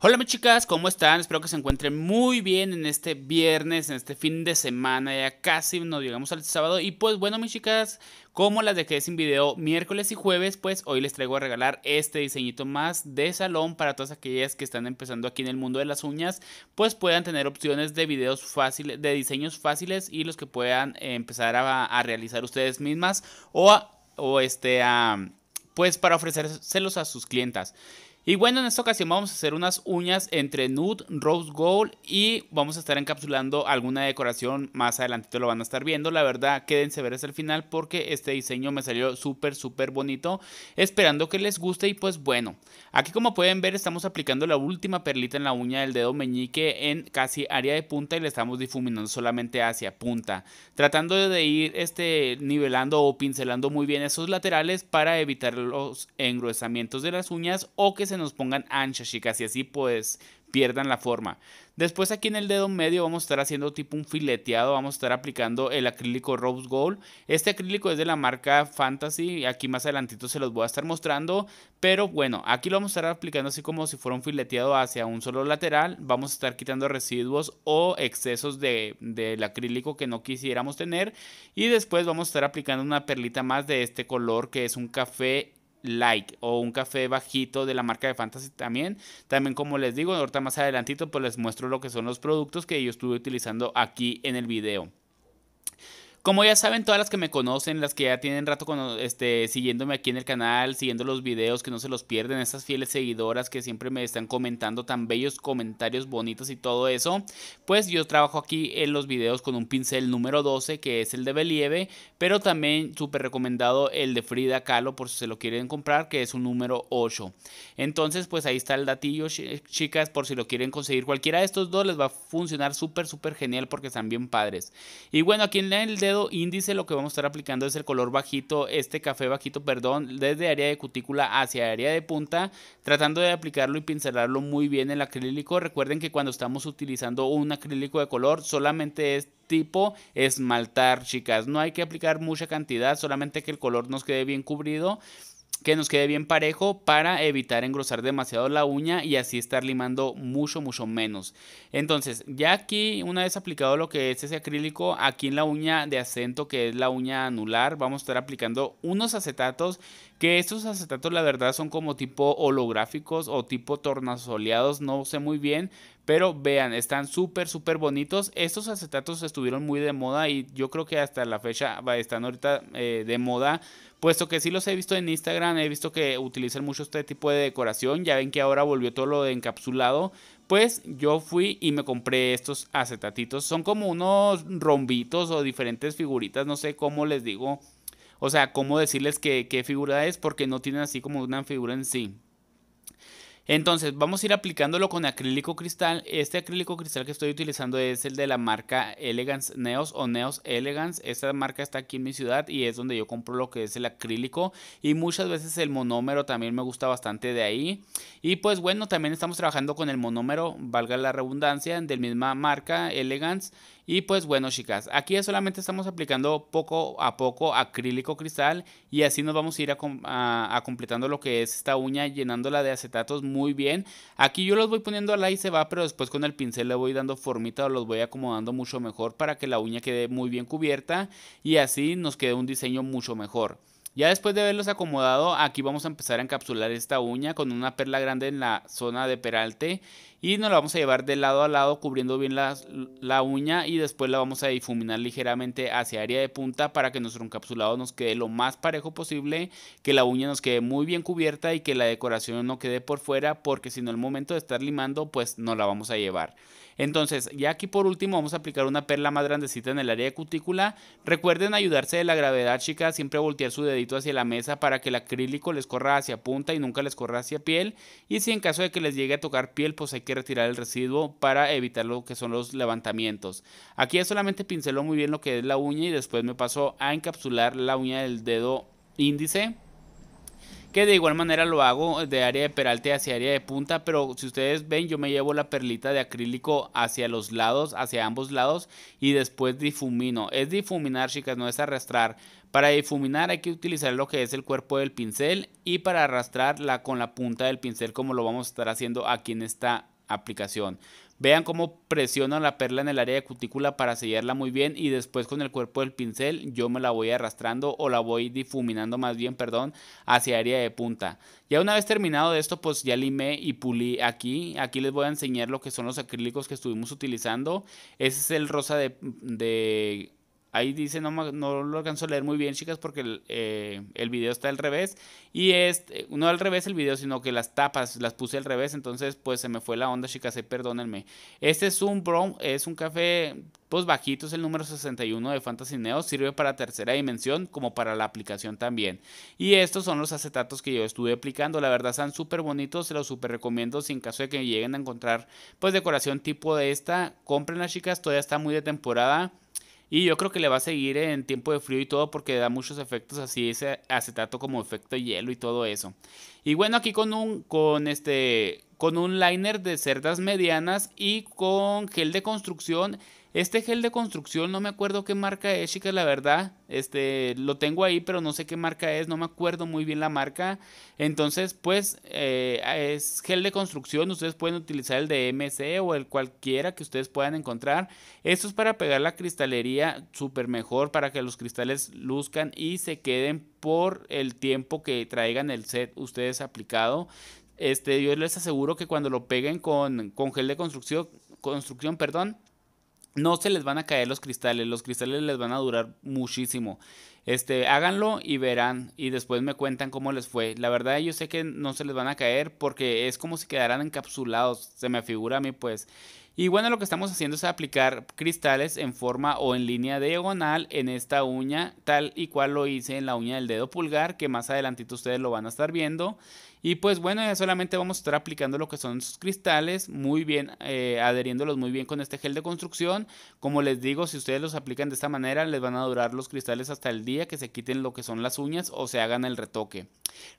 Hola mis chicas, ¿cómo están? Espero que se encuentren muy bien en este viernes, en este fin de semana, ya casi nos llegamos al sábado. Y pues bueno mis chicas, como las dejé sin video miércoles y jueves, pues hoy les traigo a regalar este diseñito más de salón para todas aquellas que están empezando aquí en el mundo de las uñas, pues puedan tener opciones de videos fáciles, de diseños fáciles y los que puedan empezar a, realizar ustedes mismas o, este pues para ofrecérselos a sus clientas. Y bueno, en esta ocasión vamos a hacer unas uñas entre nude, rose gold y vamos a estar encapsulando alguna decoración más adelantito lo van a estar viendo. La verdad, quédense ver hasta el final porque este diseño me salió súper, súper bonito. Esperando que les guste y pues bueno, aquí como pueden ver estamos aplicando la última perlita en la uña del dedo meñique en casi área de punta y le estamos difuminando solamente hacia punta. Tratando de ir este, nivelando o pincelando muy bien esos laterales para evitar los engrosamientos de las uñas o que se nos pongan anchas, chicas, y así pues pierdan la forma. Después aquí en el dedo medio vamos a estar haciendo tipo un fileteado, vamos a estar aplicando el acrílico Rose Gold. Este acrílico es de la marca Fantasy, aquí más adelantito se los voy a estar mostrando, pero bueno, aquí lo vamos a estar aplicando así como si fuera un fileteado hacia un solo lateral. Vamos a estar quitando residuos o excesos del de, acrílico que no quisiéramos tener y después vamos a estar aplicando una perlita más de este color que es un café Like o un café bajito de la marca de Fantasy también. También como les digo, ahorita más adelantito pues les muestro lo que son los productos que yo estuve utilizando aquí en el video. Como ya saben, todas las que me conocen, las que ya tienen rato con, este, siguiéndome aquí en el canal, siguiendo los videos, que no se los pierden, esas fieles seguidoras que siempre me están comentando tan bellos comentarios bonitos y todo eso, pues yo trabajo aquí en los videos con un pincel número 12, que es el de Believe, pero también súper recomendado el de Frida Kahlo, por si se lo quieren comprar, que es un número 8. Entonces, pues ahí está el datillo, chicas, por si lo quieren conseguir. Cualquiera de estos dos les va a funcionar súper, súper genial porque están bien padres. Y bueno, aquí en el dedo índice lo que vamos a estar aplicando es el color bajito, este café bajito, perdón, desde área de cutícula hacia área de punta, tratando de aplicarlo y pincelarlo muy bien el acrílico. Recuerden que cuando estamos utilizando un acrílico de color, solamente es tipo esmaltar, chicas. No hay que aplicar mucha cantidad, solamente que el color nos quede bien cubrido que nos quede bien parejo para evitar engrosar demasiado la uña y así estar limando mucho mucho menos entonces ya aquí una vez aplicado lo que es ese acrílico aquí en la uña de acento que es la uña anular vamos a estar aplicando unos acetatos que estos acetatos la verdad son como tipo holográficos o tipo tornasoleados no sé muy bien pero vean, están súper, súper bonitos. Estos acetatos estuvieron muy de moda y yo creo que hasta la fecha están ahorita eh, de moda. Puesto que sí los he visto en Instagram, he visto que utilizan mucho este tipo de decoración. Ya ven que ahora volvió todo lo de encapsulado. Pues yo fui y me compré estos acetatitos. Son como unos rombitos o diferentes figuritas, no sé cómo les digo. O sea, cómo decirles qué figura es porque no tienen así como una figura en sí. Entonces vamos a ir aplicándolo con acrílico cristal. Este acrílico cristal que estoy utilizando es el de la marca Elegance Neos o Neos Elegance. Esta marca está aquí en mi ciudad y es donde yo compro lo que es el acrílico y muchas veces el monómero también me gusta bastante de ahí. Y pues bueno, también estamos trabajando con el monómero, valga la redundancia, de la misma marca Elegance y pues bueno, chicas, aquí solamente estamos aplicando poco a poco acrílico cristal y así nos vamos a ir a, completando lo que es esta uña, llenándola de acetatos muy bien. Aquí yo los voy poniendo al y se va, pero después con el pincel le voy dando formita o los voy acomodando mucho mejor para que la uña quede muy bien cubierta y así nos quede un diseño mucho mejor. Ya después de haberlos acomodado, aquí vamos a empezar a encapsular esta uña con una perla grande en la zona de peralte y nos la vamos a llevar de lado a lado cubriendo bien la, uña y después la vamos a difuminar ligeramente hacia área de punta para que nuestro encapsulado nos quede lo más parejo posible, que la uña nos quede muy bien cubierta y que la decoración no quede por fuera porque si no el momento de estar limando pues no la vamos a llevar. Entonces, ya aquí por último vamos a aplicar una perla más grandecita en el área de cutícula. Recuerden ayudarse de la gravedad, chicas, siempre voltear su dedito hacia la mesa para que el acrílico les corra hacia punta y nunca les corra hacia piel. Y si en caso de que les llegue a tocar piel, pues hay que retirar el residuo para evitar lo que son los levantamientos. Aquí solamente pincelo muy bien lo que es la uña y después me paso a encapsular la uña del dedo índice que de igual manera lo hago de área de peralte hacia área de punta, pero si ustedes ven yo me llevo la perlita de acrílico hacia los lados, hacia ambos lados y después difumino. Es difuminar chicas, no es arrastrar. Para difuminar hay que utilizar lo que es el cuerpo del pincel y para arrastrarla con la punta del pincel como lo vamos a estar haciendo aquí en esta aplicación. Vean cómo presiono la perla en el área de cutícula para sellarla muy bien y después con el cuerpo del pincel yo me la voy arrastrando o la voy difuminando más bien, perdón, hacia área de punta. Ya una vez terminado de esto pues ya limé y pulí aquí. Aquí les voy a enseñar lo que son los acrílicos que estuvimos utilizando. Ese es el rosa de Ahí dice, no, no lo alcanzo a leer muy bien, chicas, porque el, eh, video está al revés. Y este, no al revés el video, sino que las tapas las puse al revés. Entonces, pues se me fue la onda, chicas, eh, perdónenme. Este es un brown, es un café, pues bajito, es el número 61 de Fantasy Neo. Sirve para tercera dimensión, como para la aplicación también. Y estos son los acetatos que yo estuve aplicando. La verdad, están súper bonitos, se los super recomiendo. Si en caso de que lleguen a encontrar, pues decoración tipo de esta, compren chicas, todavía está muy de temporada. Y yo creo que le va a seguir en tiempo de frío y todo porque da muchos efectos así, ese acetato como efecto hielo y todo eso. Y bueno, aquí con un, con este, con un liner de cerdas medianas y con gel de construcción este gel de construcción, no me acuerdo qué marca es, chicas, la verdad. Este, lo tengo ahí, pero no sé qué marca es, no me acuerdo muy bien la marca. Entonces, pues, eh, es gel de construcción. Ustedes pueden utilizar el de MC o el cualquiera que ustedes puedan encontrar. Esto es para pegar la cristalería súper mejor, para que los cristales luzcan y se queden por el tiempo que traigan el set ustedes aplicado. Este, yo les aseguro que cuando lo peguen con, con gel de construcción, construcción, perdón, no se les van a caer los cristales, los cristales les van a durar muchísimo. Este, háganlo y verán y después me cuentan cómo les fue. La verdad yo sé que no se les van a caer porque es como si quedaran encapsulados, se me figura a mí pues. Y bueno, lo que estamos haciendo es aplicar cristales en forma o en línea diagonal en esta uña, tal y cual lo hice en la uña del dedo pulgar, que más adelantito ustedes lo van a estar viendo. Y pues bueno, ya solamente vamos a estar aplicando lo que son sus cristales, muy bien, eh, adheriéndolos muy bien con este gel de construcción. Como les digo, si ustedes los aplican de esta manera, les van a durar los cristales hasta el día que se quiten lo que son las uñas o se hagan el retoque.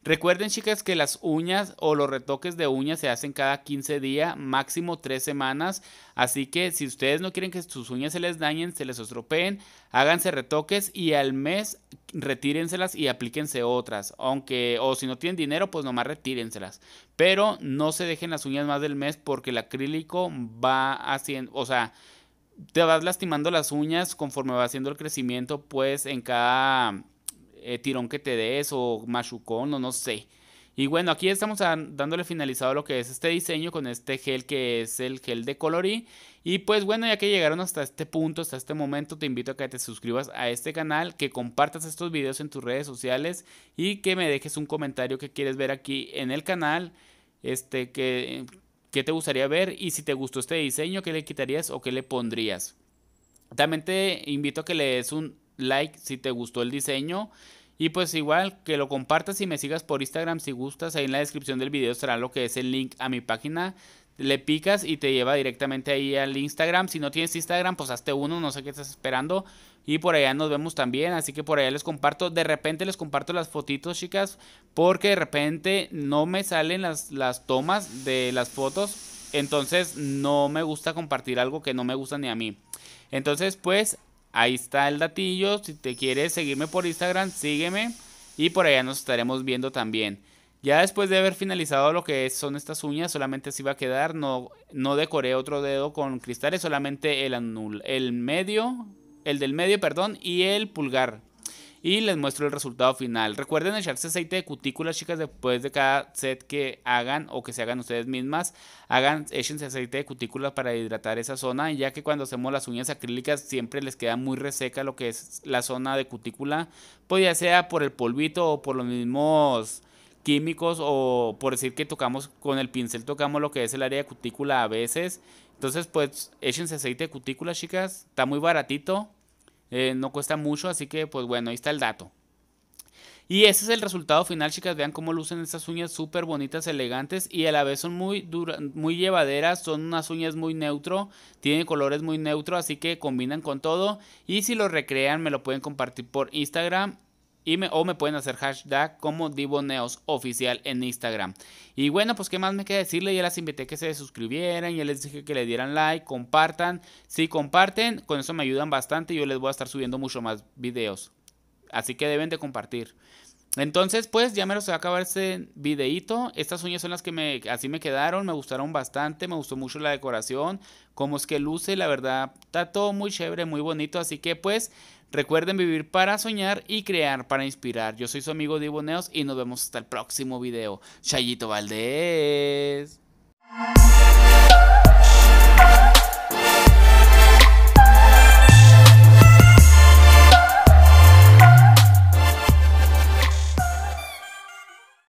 Recuerden chicas que las uñas o los retoques de uñas se hacen cada 15 días, máximo 3 semanas. Así que si ustedes no quieren que sus uñas se les dañen, se les estropeen, háganse retoques y al mes retírenselas y aplíquense otras. Aunque, o si no tienen dinero, pues nomás retírenselas. Pero no se dejen las uñas más del mes porque el acrílico va haciendo, o sea, te vas lastimando las uñas conforme va haciendo el crecimiento, pues en cada eh, tirón que te des o machucón o no sé. Y bueno, aquí estamos dándole finalizado lo que es este diseño con este gel que es el gel de Colorí. Y pues bueno, ya que llegaron hasta este punto, hasta este momento, te invito a que te suscribas a este canal, que compartas estos videos en tus redes sociales y que me dejes un comentario que quieres ver aquí en el canal. Este, que, te gustaría ver y si te gustó este diseño, qué le quitarías o qué le pondrías. También te invito a que le des un like si te gustó el diseño y pues igual que lo compartas y me sigas por Instagram si gustas. Ahí en la descripción del video estará lo que es el link a mi página. Le picas y te lleva directamente ahí al Instagram. Si no tienes Instagram, pues hazte uno, no sé qué estás esperando. Y por allá nos vemos también. Así que por allá les comparto. De repente les comparto las fotitos, chicas. Porque de repente no me salen las, las tomas de las fotos. Entonces no me gusta compartir algo que no me gusta ni a mí. Entonces, pues ahí está el datillo. Si te quieres seguirme por Instagram, sígueme. Y por allá nos estaremos viendo también. Ya después de haber finalizado lo que son estas uñas, solamente así va a quedar. No, no decoré otro dedo con cristales, solamente el, anul, el medio, el del medio, perdón, y el pulgar y les muestro el resultado final. Recuerden echarse aceite de cutículas, chicas, después de cada set que hagan o que se hagan ustedes mismas. Hagan, échense aceite de cutículas para hidratar esa zona, ya que cuando hacemos las uñas acrílicas siempre les queda muy reseca lo que es la zona de cutícula, pues ya sea por el polvito o por los mismos químicos o por decir que tocamos con el pincel tocamos lo que es el área de cutícula a veces. Entonces, pues échense aceite de cutícula, chicas, está muy baratito eh, no cuesta mucho, así que pues bueno, ahí está el dato. Y ese es el resultado final, chicas. Vean cómo lucen estas uñas súper bonitas, elegantes y a la vez son muy, dura, muy llevaderas. Son unas uñas muy neutro, tienen colores muy neutro, así que combinan con todo. Y si lo recrean, me lo pueden compartir por Instagram me, o me pueden hacer hashtag como diboneos oficial en Instagram. Y bueno, pues qué más me queda decirle. Ya las invité que se suscribieran. Ya les dije que le dieran like, compartan. Si comparten, con eso me ayudan bastante. y Yo les voy a estar subiendo mucho más videos. Así que deben de compartir. Entonces, pues ya me se va a acabar este videito. Estas uñas son las que me, así me quedaron, me gustaron bastante, me gustó mucho la decoración, Como es que luce, la verdad, está todo muy chévere, muy bonito. Así que pues recuerden vivir para soñar y crear para inspirar. Yo soy su amigo Diboneos y nos vemos hasta el próximo video. Chayito Valdés.